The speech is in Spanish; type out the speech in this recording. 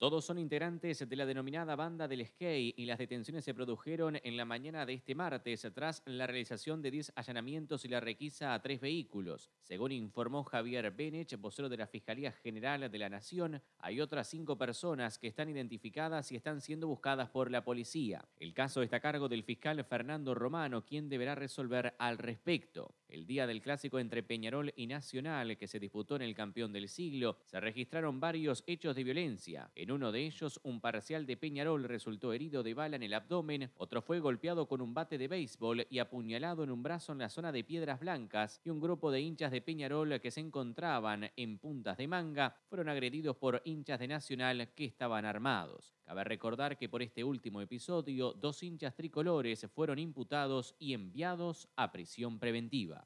Todos son integrantes de la denominada banda del skate y las detenciones se produjeron en la mañana de este martes tras la realización de 10 allanamientos y la requisa a tres vehículos. Según informó Javier Benech, vocero de la Fiscalía General de la Nación, hay otras cinco personas que están identificadas y están siendo buscadas por la policía. El caso está a cargo del fiscal Fernando Romano, quien deberá resolver al respecto. El día del clásico entre Peñarol y Nacional, que se disputó en el campeón del siglo, se registraron varios hechos de violencia. En uno de ellos, un parcial de Peñarol resultó herido de bala en el abdomen, otro fue golpeado con un bate de béisbol y apuñalado en un brazo en la zona de Piedras Blancas, y un grupo de hinchas de Peñarol que se encontraban en puntas de manga fueron agredidos por hinchas de Nacional que estaban armados. Cabe recordar que por este último episodio, dos hinchas tricolores fueron imputados y enviados a prisión preventiva.